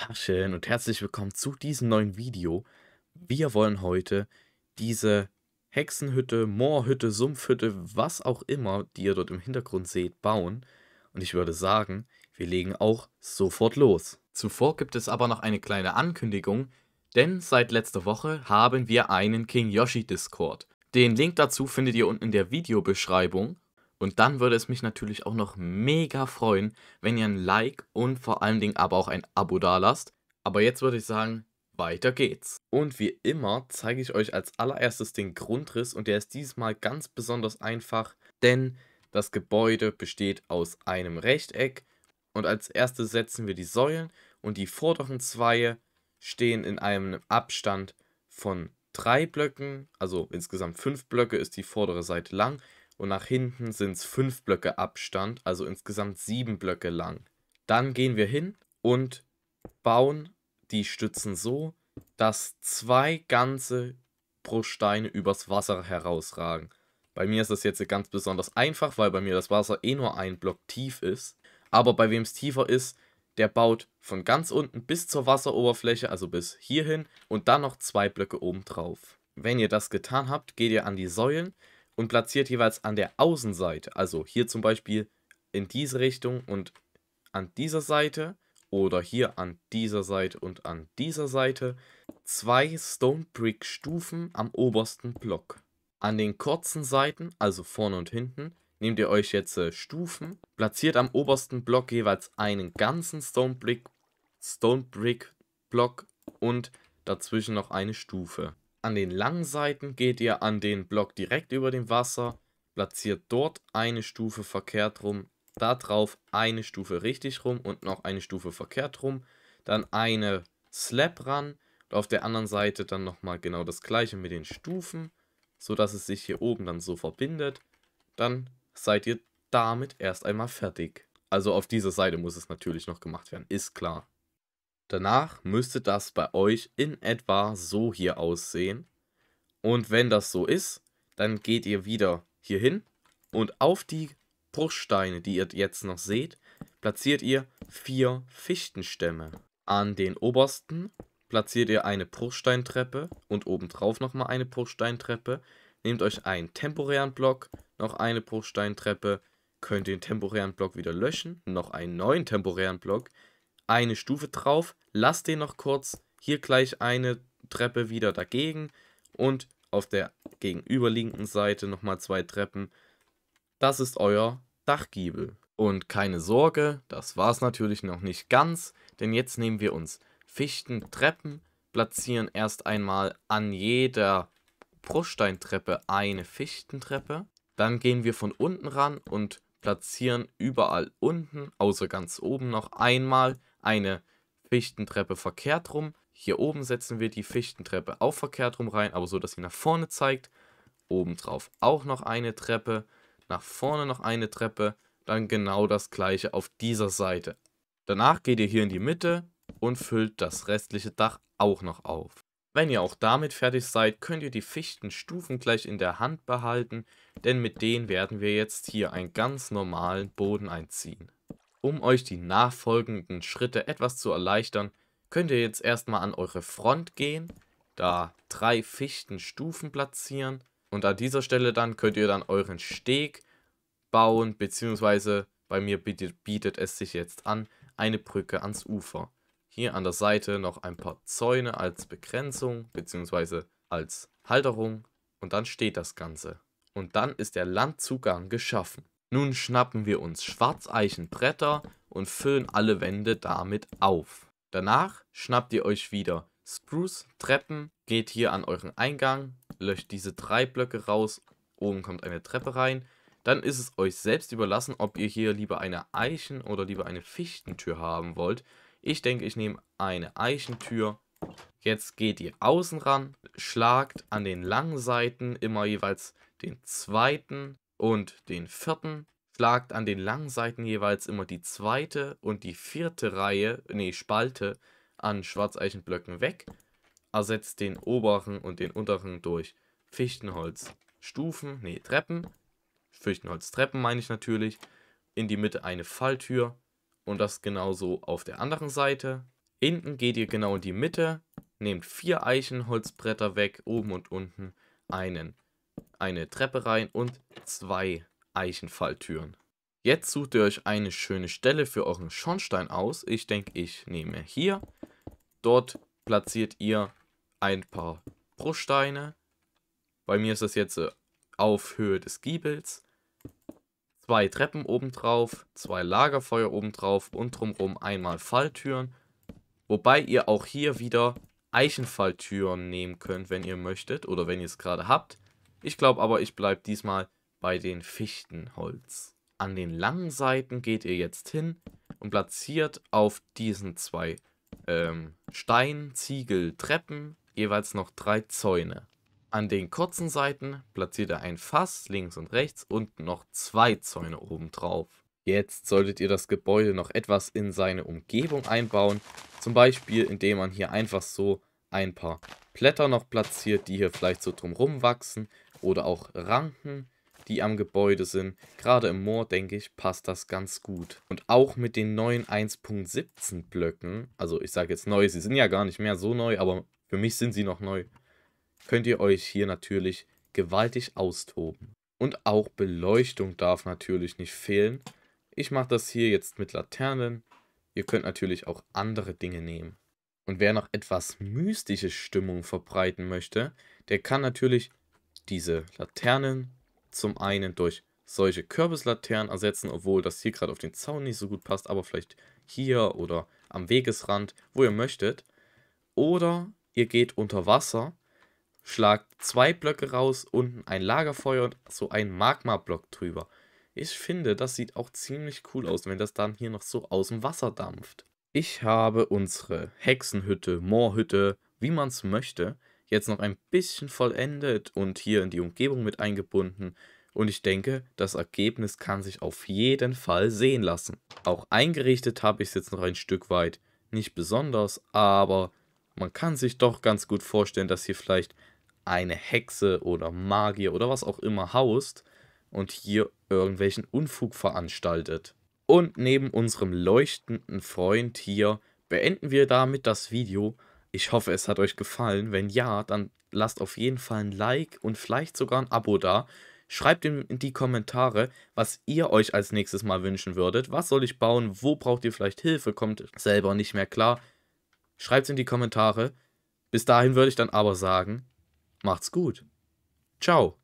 Hallöchen und herzlich willkommen zu diesem neuen Video. Wir wollen heute diese Hexenhütte, Moorhütte, Sumpfhütte, was auch immer, die ihr dort im Hintergrund seht, bauen. Und ich würde sagen, wir legen auch sofort los. Zuvor gibt es aber noch eine kleine Ankündigung, denn seit letzter Woche haben wir einen King Yoshi Discord. Den Link dazu findet ihr unten in der Videobeschreibung und dann würde es mich natürlich auch noch mega freuen, wenn ihr ein Like und vor allen Dingen aber auch ein Abo dalasst. Aber jetzt würde ich sagen, weiter geht's. Und wie immer zeige ich euch als allererstes den Grundriss und der ist diesmal ganz besonders einfach, denn das Gebäude besteht aus einem Rechteck und als erstes setzen wir die Säulen und die vorderen zwei stehen in einem Abstand von drei Blöcken, also insgesamt fünf Blöcke ist die vordere Seite lang und nach hinten sind es fünf Blöcke Abstand, also insgesamt sieben Blöcke lang. Dann gehen wir hin und bauen die Stützen so, dass zwei ganze Bruchsteine übers Wasser herausragen. Bei mir ist das jetzt ganz besonders einfach, weil bei mir das Wasser eh nur ein Block tief ist. Aber bei wem es tiefer ist, der baut von ganz unten bis zur Wasseroberfläche, also bis hierhin, und dann noch zwei Blöcke oben drauf. Wenn ihr das getan habt, geht ihr an die Säulen, und platziert jeweils an der Außenseite, also hier zum Beispiel in diese Richtung und an dieser Seite oder hier an dieser Seite und an dieser Seite zwei Stone Brick Stufen am obersten Block. An den kurzen Seiten, also vorne und hinten, nehmt ihr euch jetzt äh, Stufen, platziert am obersten Block jeweils einen ganzen Stone Brick, Stone Brick Block und dazwischen noch eine Stufe an den langen Seiten geht ihr an den Block direkt über dem Wasser, platziert dort eine Stufe verkehrt rum, da drauf eine Stufe richtig rum und noch eine Stufe verkehrt rum, dann eine Slab ran und auf der anderen Seite dann nochmal genau das gleiche mit den Stufen, sodass es sich hier oben dann so verbindet. Dann seid ihr damit erst einmal fertig. Also auf dieser Seite muss es natürlich noch gemacht werden, ist klar. Danach müsste das bei euch in etwa so hier aussehen. Und wenn das so ist, dann geht ihr wieder hier hin und auf die Bruchsteine, die ihr jetzt noch seht, platziert ihr vier Fichtenstämme. An den obersten platziert ihr eine Bruchsteintreppe und obendrauf nochmal eine Bruchsteintreppe. Nehmt euch einen temporären Block, noch eine Bruchsteintreppe, könnt den temporären Block wieder löschen, noch einen neuen temporären Block, eine Stufe drauf, lass den noch kurz, hier gleich eine Treppe wieder dagegen und auf der gegenüberliegenden Seite nochmal zwei Treppen. Das ist euer Dachgiebel. Und keine Sorge, das war es natürlich noch nicht ganz, denn jetzt nehmen wir uns Fichtentreppen, platzieren erst einmal an jeder Bruchsteintreppe eine Fichtentreppe, dann gehen wir von unten ran und platzieren überall unten, außer ganz oben noch einmal eine Fichtentreppe verkehrt rum. Hier oben setzen wir die Fichtentreppe auch verkehrt rum rein, aber so, dass sie nach vorne zeigt. Oben drauf auch noch eine Treppe, nach vorne noch eine Treppe, dann genau das gleiche auf dieser Seite. Danach geht ihr hier in die Mitte und füllt das restliche Dach auch noch auf. Wenn ihr auch damit fertig seid, könnt ihr die Fichtenstufen gleich in der Hand behalten, denn mit denen werden wir jetzt hier einen ganz normalen Boden einziehen. Um euch die nachfolgenden Schritte etwas zu erleichtern, könnt ihr jetzt erstmal an eure Front gehen, da drei Fichtenstufen platzieren und an dieser Stelle dann könnt ihr dann euren Steg bauen, beziehungsweise bei mir bietet, bietet es sich jetzt an, eine Brücke ans Ufer. Hier an der Seite noch ein paar Zäune als Begrenzung, beziehungsweise als Halterung und dann steht das Ganze und dann ist der Landzugang geschaffen. Nun schnappen wir uns Schwarzeichenbretter und füllen alle Wände damit auf. Danach schnappt ihr euch wieder Spruce, Treppen, geht hier an euren Eingang, löscht diese drei Blöcke raus, oben kommt eine Treppe rein. Dann ist es euch selbst überlassen, ob ihr hier lieber eine Eichen- oder lieber eine Fichtentür haben wollt. Ich denke, ich nehme eine Eichentür. Jetzt geht ihr außen ran, schlagt an den langen Seiten immer jeweils den zweiten und den vierten. Schlagt an den langen Seiten jeweils immer die zweite und die vierte Reihe, nee, Spalte an Schwarzeichenblöcken weg. Ersetzt den oberen und den unteren durch Fichtenholzstufen, nee, Treppen. Fichtenholztreppen meine ich natürlich. In die Mitte eine Falltür und das genauso auf der anderen Seite. Hinten geht ihr genau in die Mitte, nehmt vier Eichenholzbretter weg, oben und unten einen eine Treppe rein und zwei Eichenfalltüren. Jetzt sucht ihr euch eine schöne Stelle für euren Schornstein aus. Ich denke, ich nehme hier. Dort platziert ihr ein paar Bruchsteine. Bei mir ist das jetzt äh, auf Höhe des Giebels. Zwei Treppen obendrauf, zwei Lagerfeuer obendrauf und drumherum einmal Falltüren. Wobei ihr auch hier wieder Eichenfalltüren nehmen könnt, wenn ihr möchtet oder wenn ihr es gerade habt. Ich glaube aber, ich bleibe diesmal bei den Fichtenholz. An den langen Seiten geht ihr jetzt hin und platziert auf diesen zwei ähm, Stein, Ziegel, Treppen jeweils noch drei Zäune. An den kurzen Seiten platziert ihr ein Fass links und rechts und noch zwei Zäune obendrauf. Jetzt solltet ihr das Gebäude noch etwas in seine Umgebung einbauen, zum Beispiel indem man hier einfach so ein paar Blätter noch platziert, die hier vielleicht so drumherum wachsen oder auch Ranken, die am Gebäude sind. Gerade im Moor, denke ich, passt das ganz gut. Und auch mit den neuen 1.17 Blöcken, also ich sage jetzt neu, sie sind ja gar nicht mehr so neu, aber für mich sind sie noch neu, könnt ihr euch hier natürlich gewaltig austoben. Und auch Beleuchtung darf natürlich nicht fehlen. Ich mache das hier jetzt mit Laternen. Ihr könnt natürlich auch andere Dinge nehmen. Und wer noch etwas mystische Stimmung verbreiten möchte, der kann natürlich diese Laternen zum einen durch solche Kürbislaternen ersetzen, obwohl das hier gerade auf den Zaun nicht so gut passt, aber vielleicht hier oder am Wegesrand, wo ihr möchtet. Oder ihr geht unter Wasser, schlagt zwei Blöcke raus, unten ein Lagerfeuer und so ein Magma-Block drüber. Ich finde, das sieht auch ziemlich cool aus, wenn das dann hier noch so aus dem Wasser dampft. Ich habe unsere Hexenhütte, Moorhütte, wie man es möchte, jetzt noch ein bisschen vollendet und hier in die Umgebung mit eingebunden. Und ich denke, das Ergebnis kann sich auf jeden Fall sehen lassen. Auch eingerichtet habe ich es jetzt noch ein Stück weit. Nicht besonders, aber man kann sich doch ganz gut vorstellen, dass hier vielleicht eine Hexe oder Magier oder was auch immer haust und hier irgendwelchen Unfug veranstaltet. Und neben unserem leuchtenden Freund hier beenden wir damit das Video ich hoffe, es hat euch gefallen. Wenn ja, dann lasst auf jeden Fall ein Like und vielleicht sogar ein Abo da. Schreibt in die Kommentare, was ihr euch als nächstes Mal wünschen würdet. Was soll ich bauen? Wo braucht ihr vielleicht Hilfe? Kommt selber nicht mehr klar. Schreibt es in die Kommentare. Bis dahin würde ich dann aber sagen, macht's gut. Ciao.